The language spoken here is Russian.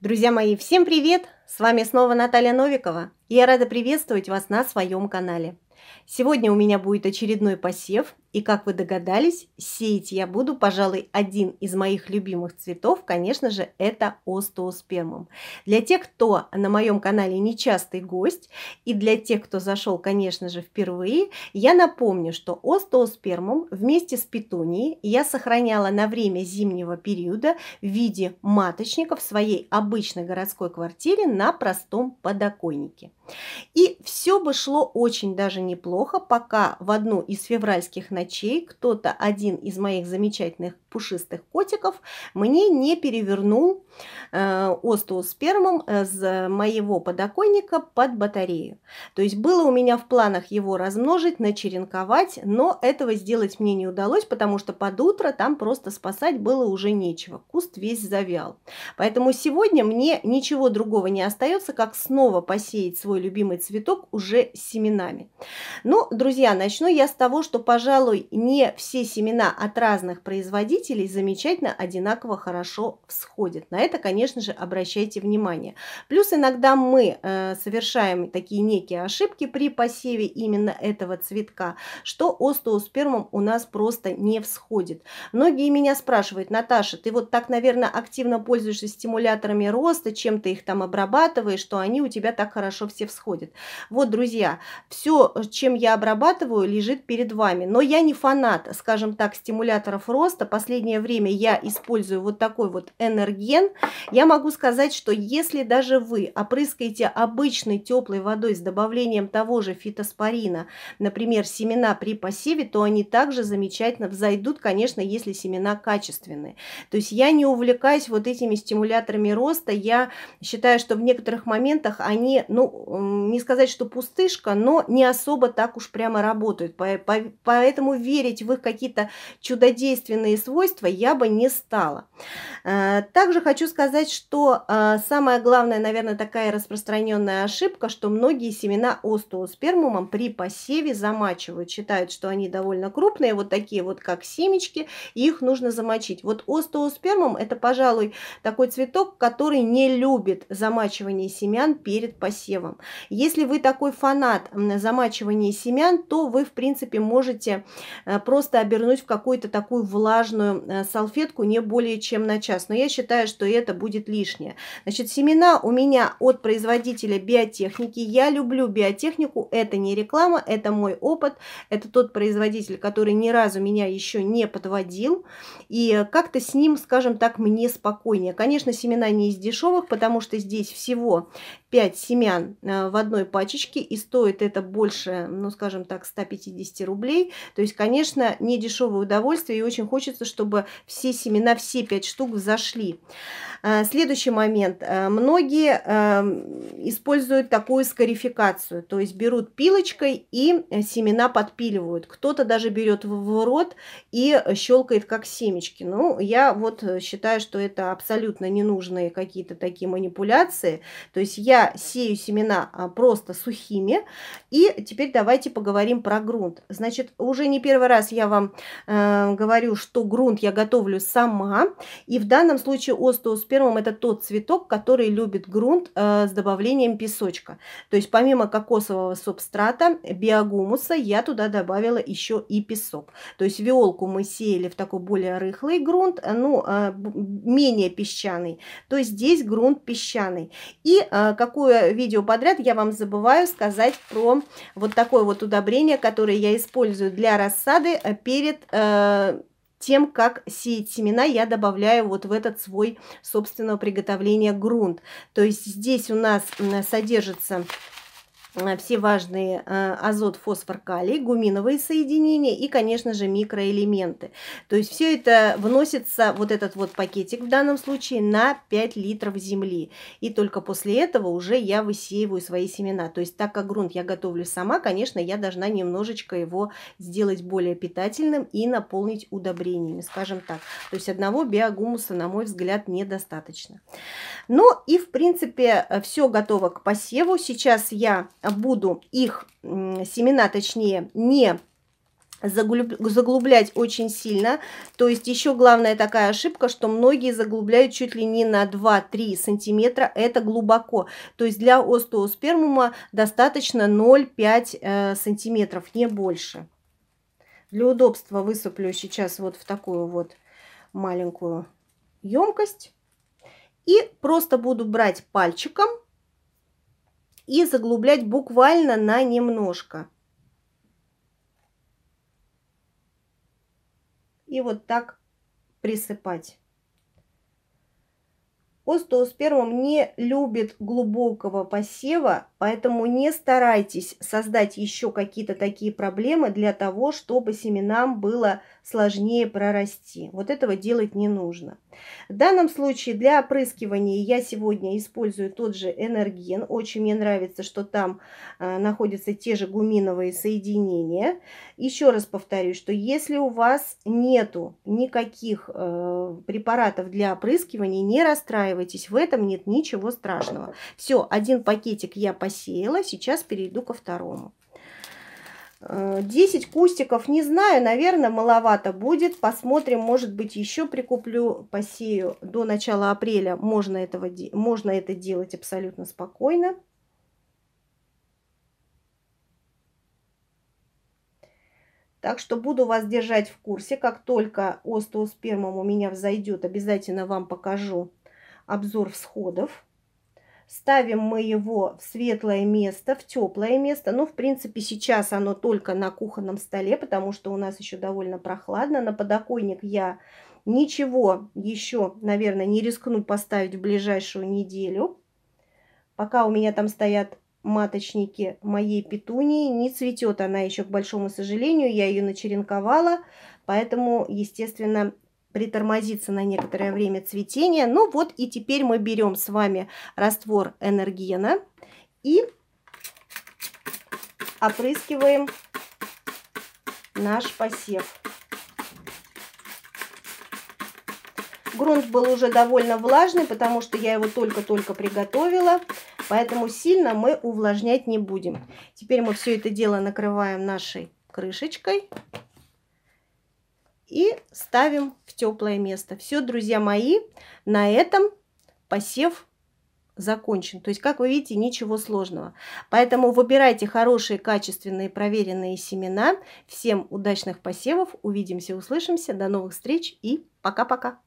Друзья мои, всем привет! С вами снова Наталья Новикова. Я рада приветствовать вас на своем канале. Сегодня у меня будет очередной посев. И, как вы догадались, сеять я буду, пожалуй, один из моих любимых цветов, конечно же, это остеоспермум. Для тех, кто на моем канале нечастый гость, и для тех, кто зашел, конечно же, впервые, я напомню, что остеоспермум вместе с петунией я сохраняла на время зимнего периода в виде маточника в своей обычной городской квартире на простом подоконнике. И все бы шло очень даже неплохо, пока в одну из февральских ночей ночей кто-то, один из моих замечательных пушистых котиков, мне не перевернул э, остеоспермом э, с моего подоконника под батарею. То есть было у меня в планах его размножить, начеренковать, но этого сделать мне не удалось, потому что под утро там просто спасать было уже нечего. Куст весь завял. Поэтому сегодня мне ничего другого не остается, как снова посеять свой любимый цветок уже семенами. Ну, друзья, начну я с того, что, пожалуй, пожалуй, не все семена от разных производителей замечательно одинаково хорошо всходят. На это, конечно же, обращайте внимание. Плюс иногда мы э, совершаем такие некие ошибки при посеве именно этого цветка, что остеоспермом у нас просто не всходит. Многие меня спрашивают, Наташа, ты вот так, наверное, активно пользуешься стимуляторами роста, чем ты их там обрабатываешь, что они у тебя так хорошо все всходят. Вот, друзья, все, э, чем я обрабатываю, лежит перед вами. Но я не фанат, скажем так, стимуляторов роста. Последнее время я использую вот такой вот энерген. Я могу сказать, что если даже вы опрыскаете обычной теплой водой с добавлением того же фитоспорина, например, семена при посеве, то они также замечательно взойдут, конечно, если семена качественные. То есть я не увлекаюсь вот этими стимуляторами роста. Я считаю, что в некоторых моментах они, ну, не сказать, что пустышка, но не особо так уж прямо работают. Поэтому поэтому верить в их какие-то чудодейственные свойства я бы не стала. Э, также хочу сказать, что э, самая главная, наверное, такая распространенная ошибка, что многие семена остеоспермумом при посеве замачивают, считают, что они довольно крупные, вот такие вот как семечки, их нужно замочить. Вот остеоспермум это, пожалуй, такой цветок, который не любит замачивание семян перед посевом. Если вы такой фанат замачивания семян, то вы, в принципе, можете Э, просто обернуть в какую-то такую влажную э, салфетку не более чем на час. Но я считаю, что это будет лишнее. Значит, семена у меня от производителя биотехники. Я люблю биотехнику. Это не реклама, это мой опыт. Это тот производитель, который ни разу меня еще не подводил. И как-то с ним, скажем так, мне спокойнее. Конечно, семена не из дешевых, потому что здесь всего 5 семян э, в одной пачечке. И стоит это больше, ну, скажем так, 150 рублей. То есть есть, конечно, не дешевое удовольствие, и очень хочется, чтобы все семена, все пять штук взошли. Э, следующий момент. Э, многие э, используют такую скарификацию, то есть берут пилочкой и семена подпиливают. Кто-то даже берет в рот и щелкает как семечки. Ну, я вот считаю, что это абсолютно ненужные какие-то такие манипуляции. То есть я сею семена а, просто сухими. И теперь давайте поговорим про грунт. Значит, уже не первый раз я вам э, говорю, что грунт я готовлю сама. И в данном случае остеоспермум это тот цветок, который любит грунт э, с добавлением песочка. То есть помимо кокосового субстрата, биогумуса, я туда добавила еще и песок. То есть виолку мы сеяли в такой более рыхлый грунт, э, ну, э, менее песчаный. То есть здесь грунт песчаный. И э, какое видео подряд я вам забываю сказать про вот такое вот удобрение, которое я использую для рассады э, перед э, тем, как сеять семена, я добавляю вот в этот свой собственного приготовления грунт. То есть здесь у нас содержится Э, все важные э, азот, фосфор, калий, гуминовые соединения и, конечно же, микроэлементы. То есть все это вносится, вот этот вот пакетик в данном случае, на 5 литров земли. И только после этого уже я высеиваю свои семена. То есть так как грунт я готовлю сама, конечно, я должна немножечко его сделать более питательным и наполнить удобрениями, скажем так. То есть одного биогумуса, на мой взгляд, недостаточно. Ну и, в принципе, э, все готово к посеву. Сейчас я буду их семена, точнее, не заглублять очень сильно. То есть еще главная такая ошибка, что многие заглубляют чуть ли не на 2-3 сантиметра. Это глубоко. То есть для остеоспермума достаточно 0,5 э, сантиметров, не больше. Для удобства высыплю сейчас вот в такую вот маленькую емкость. И просто буду брать пальчиком и заглублять буквально на немножко. И вот так присыпать. Остеоспермум не любит глубокого посева, поэтому не старайтесь создать еще какие-то такие проблемы для того, чтобы семенам было сложнее прорасти. Вот этого делать не нужно. В данном случае для опрыскивания я сегодня использую тот же энерген. Очень мне нравится, что там э, находятся те же гуминовые соединения. Еще раз повторю, что если у вас нету никаких э, препаратов для опрыскивания, не расстраивайтесь, в этом нет ничего страшного. Все, один пакетик я посеяла, сейчас перейду ко второму. 10 э, кустиков, не знаю, наверное, маловато будет. Посмотрим, может быть, еще прикуплю, посею до начала апреля. Можно, этого, можно это делать абсолютно спокойно. Так что буду вас держать в курсе. Как только остеоспермом у меня взойдет, обязательно вам покажу обзор всходов. Ставим мы его в светлое место, в теплое место. Ну, в принципе, сейчас оно только на кухонном столе, потому что у нас еще довольно прохладно. На подоконник я ничего еще, наверное, не рискну поставить в ближайшую неделю. Пока у меня там стоят маточники моей петунии. Не цветет она еще, к большому сожалению. Я ее начеренковала, поэтому, естественно, притормозится на некоторое время цветение. Ну вот и теперь мы берем с вами раствор энергена и опрыскиваем наш посев. Грунт был уже довольно влажный, потому что я его только-только приготовила, поэтому сильно мы увлажнять не будем. Теперь мы все это дело накрываем нашей крышечкой и ставим в теплое место. Все, друзья мои, на этом посев закончен. То есть, как вы видите, ничего сложного. Поэтому выбирайте хорошие, качественные, проверенные семена. Всем удачных посевов. Увидимся, услышимся. До новых встреч и пока-пока.